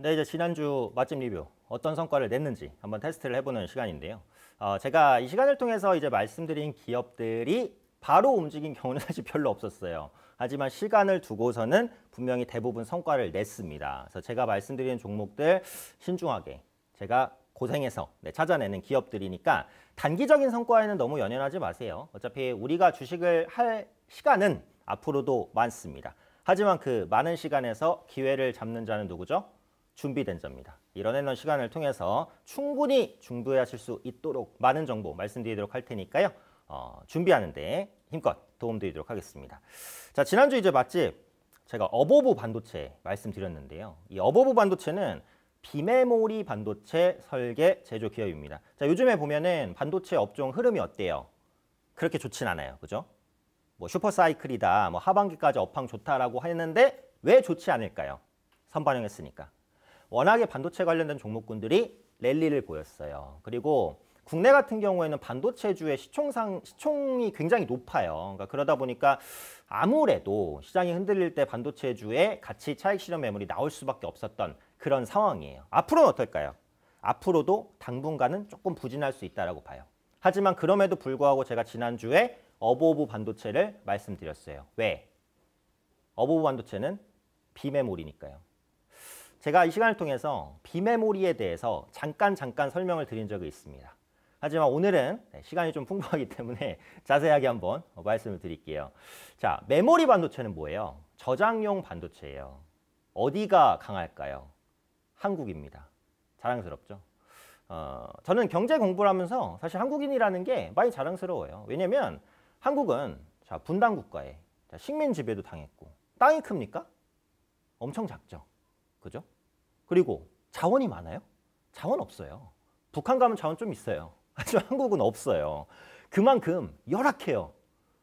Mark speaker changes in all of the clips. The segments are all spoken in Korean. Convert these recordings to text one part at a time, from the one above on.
Speaker 1: 네, 이제 지난주 맛집 리뷰 어떤 성과를 냈는지 한번 테스트를 해보는 시간인데요. 어, 제가 이 시간을 통해서 이제 말씀드린 기업들이 바로 움직인 경우는 사실 별로 없었어요. 하지만 시간을 두고서는 분명히 대부분 성과를 냈습니다. 그래서 제가 말씀드린 종목들 신중하게 제가 고생해서 네, 찾아내는 기업들이니까 단기적인 성과에는 너무 연연하지 마세요. 어차피 우리가 주식을 할 시간은 앞으로도 많습니다. 하지만 그 많은 시간에서 기회를 잡는 자는 누구죠? 준비된 점입니다. 이런 에너 시간을 통해서 충분히 중도하실 수 있도록 많은 정보 말씀드리도록 할 테니까요. 어, 준비하는데 힘껏 도움드리도록 하겠습니다. 자 지난주 이제 맛집 제가 어버브 반도체 말씀드렸는데요. 이 어버브 반도체는 비메모리 반도체 설계 제조 기업입니다. 자 요즘에 보면은 반도체 업종 흐름이 어때요? 그렇게 좋진 않아요. 그죠? 뭐 슈퍼사이클이다, 뭐 하반기까지 업황 좋다라고 했는데 왜 좋지 않을까요? 선반영했으니까. 워낙에 반도체 관련된 종목군들이 랠리를 보였어요. 그리고 국내 같은 경우에는 반도체주의 시총상 시총이 굉장히 높아요. 그러니까 그러다 보니까 아무래도 시장이 흔들릴 때 반도체주의 가치 차익 실현 매물이 나올 수밖에 없었던 그런 상황이에요. 앞으로는 어떨까요? 앞으로도 당분간은 조금 부진할 수 있다라고 봐요. 하지만 그럼에도 불구하고 제가 지난주에 어버오브 반도체를 말씀드렸어요. 왜? 어버오브 반도체는 비메모리니까요. 제가 이 시간을 통해서 비메모리에 대해서 잠깐 잠깐 설명을 드린 적이 있습니다. 하지만 오늘은 네, 시간이 좀 풍부하기 때문에 자세하게 한번 말씀을 드릴게요. 자, 메모리 반도체는 뭐예요? 저장용 반도체예요. 어디가 강할까요? 한국입니다. 자랑스럽죠? 어, 저는 경제 공부를 하면서 사실 한국인이라는 게 많이 자랑스러워요. 왜냐면 한국은 자, 분단 국가에 식민 지배도 당했고 땅이 큽니까? 엄청 작죠. 그죠? 그리고 자원이 많아요? 자원 없어요. 북한 가면 자원 좀 있어요. 하지만 한국은 없어요. 그만큼 열악해요.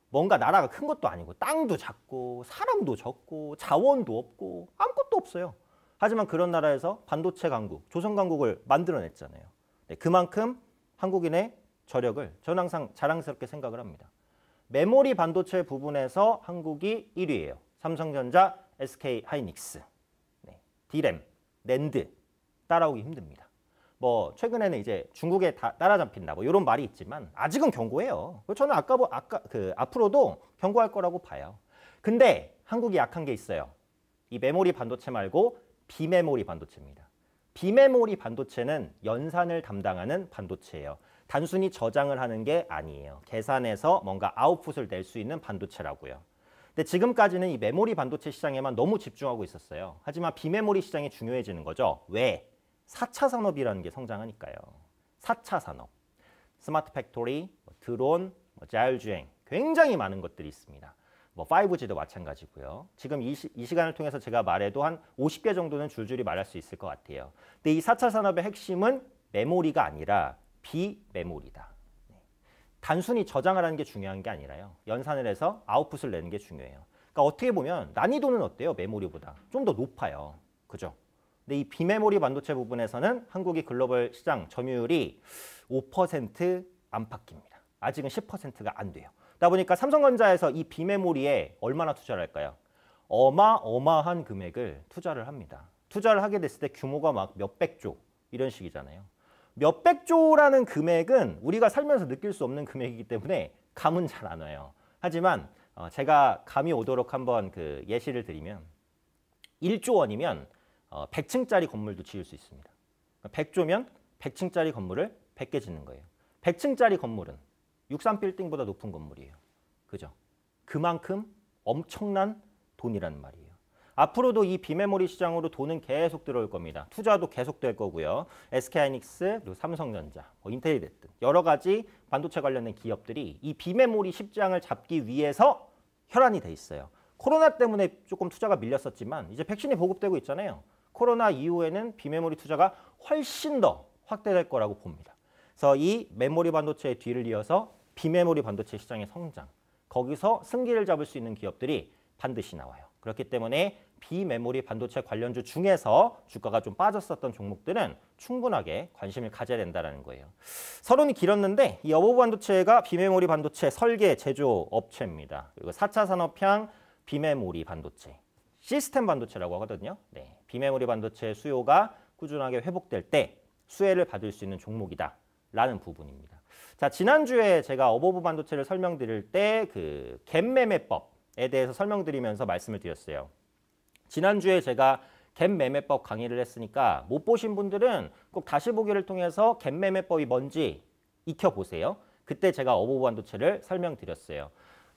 Speaker 1: 뭔가 나라가 큰 것도 아니고 땅도 작고 사람도 적고 자원도 없고 아무것도 없어요. 하지만 그런 나라에서 반도체 강국, 조선 강국을 만들어냈잖아요. 네, 그만큼 한국인의 저력을 저는 항상 자랑스럽게 생각을 합니다. 메모리 반도체 부분에서 한국이 1위예요. 삼성전자, SK 하이닉스. 디램, 랜드 따라오기 힘듭니다. 뭐 최근에는 이제 중국에 다 따라잡힌다 뭐 이런 말이 있지만 아직은 경고해요. 저는 아까 뭐 아까 그 앞으로도 경고할 거라고 봐요. 근데 한국이 약한 게 있어요. 이 메모리 반도체 말고 비메모리 반도체입니다. 비메모리 반도체는 연산을 담당하는 반도체예요. 단순히 저장을 하는 게 아니에요. 계산해서 뭔가 아웃풋을 낼 수 있는 반도체라고요. 근데 지금까지는 이 메모리 반도체 시장에만 너무 집중하고 있었어요. 하지만 비메모리 시장이 중요해지는 거죠. 왜? 4차 산업이라는 게 성장하니까요. 4차 산업. 스마트 팩토리, 뭐 드론, 뭐 자율주행 굉장히 많은 것들이 있습니다. 뭐 5G도 마찬가지고요. 지금 이, 시, 이 시간을 통해서 제가 말해도 한 50개 정도는 줄줄이 말할 수 있을 것 같아요. 근데 이 4차 산업의 핵심은 메모리가 아니라 비메모리다. 단순히 저장을 하는 게 중요한 게 아니라요. 연산을 해서 아웃풋을 내는 게 중요해요. 그러니까 어떻게 보면 난이도는 어때요? 메모리보다 좀 더 높아요. 그죠? 근데 이 비메모리 반도체 부분에서는 한국이 글로벌 시장 점유율이 5% 안팎입니다. 아직은 10%가 안 돼요. 그다 보니까 삼성전자에서 이 비메모리에 얼마나 투자를 할까요? 어마어마한 금액을 투자를 합니다. 투자를 하게 됐을 때 규모가 막 몇백조 이런 식이잖아요. 몇백 조라는 금액은 우리가 살면서 느낄 수 없는 금액이기 때문에 감은 잘 안 와요. 하지만 어, 제가 감이 오도록 한번 그 예시를 드리면 1조 원이면 100층짜리 어, 건물도 지을 수 있습니다. 100조면 그러니까 100층짜리 건물을 100개 짓는 거예요. 100층짜리 건물은 63빌딩보다 높은 건물이에요. 그죠? 그만큼 엄청난 돈이란 말이에요. 앞으로도 이 비메모리 시장으로 돈은 계속 들어올 겁니다. 투자도 계속 될 거고요. SK하이닉스, 그리고 삼성전자, 뭐 인텔이 든 여러 가지 반도체 관련된 기업들이 이 비메모리 십장을 잡기 위해서 혈안이 돼 있어요. 코로나 때문에 조금 투자가 밀렸었지만 이제 백신이 보급되고 있잖아요. 코로나 이후에는 비메모리 투자가 훨씬 더 확대될 거라고 봅니다. 그래서 이 메모리 반도체의 뒤를 이어서 비메모리 반도체 시장의 성장, 거기서 승기를 잡을 수 있는 기업들이 반드시 나와요. 그렇기 때문에 비메모리 반도체 관련주 중에서 주가가 좀 빠졌었던 종목들은 충분하게 관심을 가져야 된다는 거예요. 서론이 길었는데 이 어버브 반도체가 비메모리 반도체 설계 제조 업체입니다. 그리고 4차 산업형 비메모리 반도체, 시스템 반도체라고 하거든요. 네, 비메모리 반도체 수요가 꾸준하게 회복될 때 수혜를 받을 수 있는 종목이다. 라는 부분입니다. 자, 지난주에 제가 어버브 반도체를 설명드릴 때 그 갭매매법 에 대해서 설명드리면서 말씀을 드렸어요. 지난주에 제가 갭매매법 강의를 했으니까 못 보신 분들은 꼭 다시 보기를 통해서 갭매매법이 뭔지 익혀보세요. 그때 제가 어부보완도체를 설명드렸어요.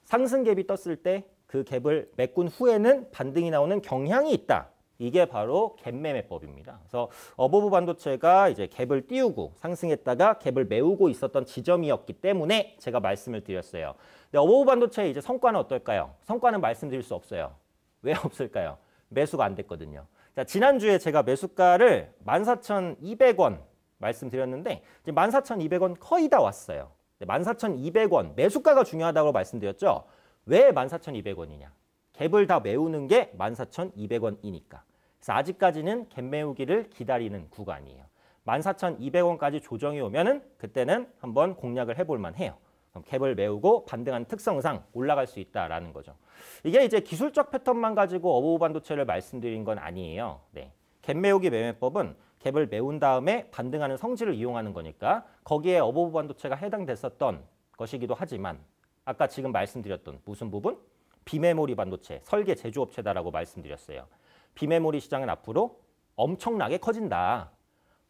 Speaker 1: 상승 갭이 떴을 때 그 갭을 메꾼 후에는 반등이 나오는 경향이 있다. 이게 바로 갭매매법입니다. 그래서 어버브 반도체가 이제 갭을 띄우고 상승했다가 갭을 메우고 있었던 지점이었기 때문에 제가 말씀을 드렸어요. 근데 어버브 반도체의 이제 성과는 어떨까요? 성과는 말씀드릴 수 없어요. 왜 없을까요? 매수가 안 됐거든요. 자, 지난주에 제가 매수가를 14,200원 말씀드렸는데 이제 14,200원 거의 다 왔어요. 14,200원 매수가가 중요하다고 말씀드렸죠. 왜 14,200원이냐? 갭을 다 메우는 게 14,200원이니까. 그래서 아직까지는 갭매우기를 기다리는 구간이에요. 14,200원까지 조정이 오면은 그때는 한번 공략을 해볼 만해요. 갭을 메우고 반등한 특성상 올라갈 수 있다라는 거죠. 이게 이제 기술적 패턴만 가지고 어버브 반도체를 말씀드린 건 아니에요. 네. 갭 메우기 매매법은 갭을 메운 다음에 반등하는 성질을 이용하는 거니까 거기에 어버브 반도체가 해당됐었던 것이기도 하지만 아까 지금 말씀드렸던 무슨 부분? 비메모리 반도체, 설계 제조업체다라고 말씀드렸어요. 비메모리 시장은 앞으로 엄청나게 커진다.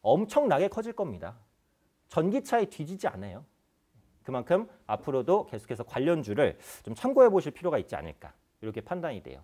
Speaker 1: 엄청나게 커질 겁니다. 전기차에 뒤지지 않아요. 그만큼 앞으로도 계속해서 관련주를 좀 참고해 보실 필요가 있지 않을까 이렇게 판단이 돼요.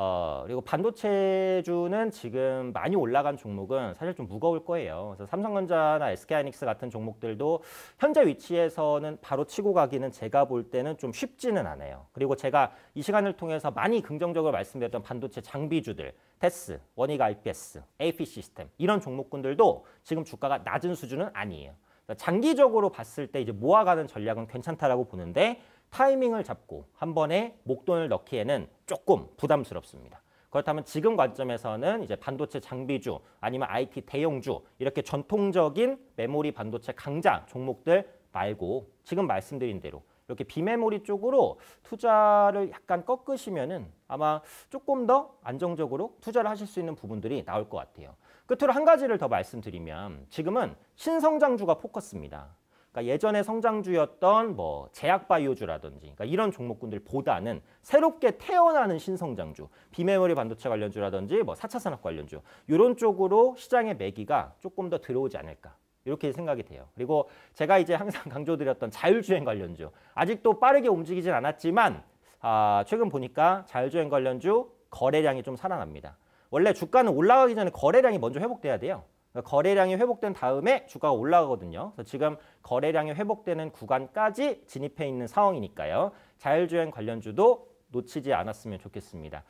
Speaker 1: 어, 그리고 반도체주는 지금 많이 올라간 종목은 사실 좀 무거울 거예요. 그래서 삼성전자나 SK하이닉스 같은 종목들도 현재 위치에서는 바로 치고 가기는 제가 볼 때는 좀 쉽지는 않아요. 그리고 제가 이 시간을 통해서 많이 긍정적으로 말씀드렸던 반도체 장비주들, 테스, 원익 IPS, AP 시스템 이런 종목군들도 지금 주가가 낮은 수준은 아니에요. 그러니까 장기적으로 봤을 때 이제 모아가는 전략은 괜찮다라고 보는데 타이밍을 잡고 한 번에 목돈을 넣기에는 조금 부담스럽습니다. 그렇다면 지금 관점에서는 이제 반도체 장비주 아니면 IT 대형주 이렇게 전통적인 메모리 반도체 강자 종목들 말고 지금 말씀드린 대로 이렇게 비메모리 쪽으로 투자를 약간 꺾으시면은 아마 조금 더 안정적으로 투자를 하실 수 있는 부분들이 나올 것 같아요. 끝으로 한 가지를 더 말씀드리면 지금은 신성장주가 포커스입니다. 그러니까 예전에 성장주였던 뭐 제약바이오주라든지 그러니까 이런 종목군들보다는 새롭게 태어나는 신성장주, 비메모리 반도체 관련주라든지 뭐 4차 산업 관련주 이런 쪽으로 시장의 매기가 조금 더 들어오지 않을까 이렇게 생각이 돼요. 그리고 제가 이제 항상 강조드렸던 자율주행 관련주 아직도 빠르게 움직이진 않았지만 아, 최근 보니까 자율주행 관련주 거래량이 좀 살아납니다. 원래 주가는 올라가기 전에 거래량이 먼저 회복돼야 돼요. 거래량이 회복된 다음에 주가가 올라가거든요. 그래서 지금 거래량이 회복되는 구간까지 진입해 있는 상황이니까요. 자율주행 관련주도 놓치지 않았으면 좋겠습니다.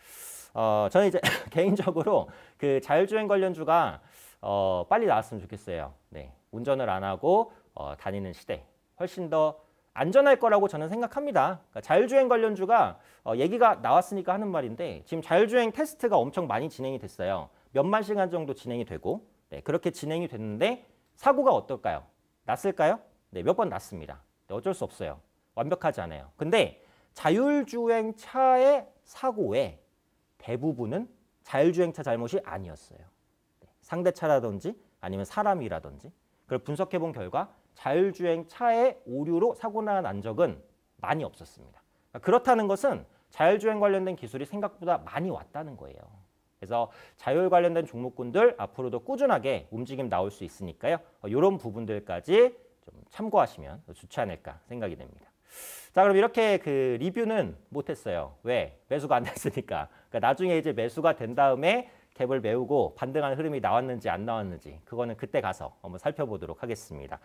Speaker 1: 어, 저는 이제 개인적으로 그 자율주행 관련주가 어, 빨리 나왔으면 좋겠어요. 네. 운전을 안 하고 어, 다니는 시대. 훨씬 더 안전할 거라고 저는 생각합니다. 그러니까 자율주행 관련주가 어, 얘기가 나왔으니까 하는 말인데 지금 자율주행 테스트가 엄청 많이 진행이 됐어요. 몇 만 시간 정도 진행이 되고 네, 그렇게 진행이 됐는데 사고가 어떨까요? 났을까요? 네, 몇 번 났습니다. 네, 어쩔 수 없어요. 완벽하지 않아요. 근데 자율주행 차의 사고의 대부분은 자율주행차 잘못이 아니었어요. 네, 상대 차라든지 아니면 사람이라든지 그걸 분석해 본 결과 자율주행 차의 오류로 사고가 난 적은 많이 없었습니다. 그러니까 그렇다는 것은 자율주행 관련된 기술이 생각보다 많이 왔다는 거예요. 그래서 자율 관련된 종목군들 앞으로도 꾸준하게 움직임 나올 수 있으니까요. 이런 어, 부분들까지 좀 참고하시면 좋지 않을까 생각이 됩니다. 자 그럼 이렇게 그 리뷰는 못했어요. 왜? 매수가 안 됐으니까. 그러니까 나중에 이제 매수가 된 다음에 갭을 메우고 반등하는 흐름이 나왔는지 안 나왔는지 그거는 그때 가서 한번 살펴보도록 하겠습니다.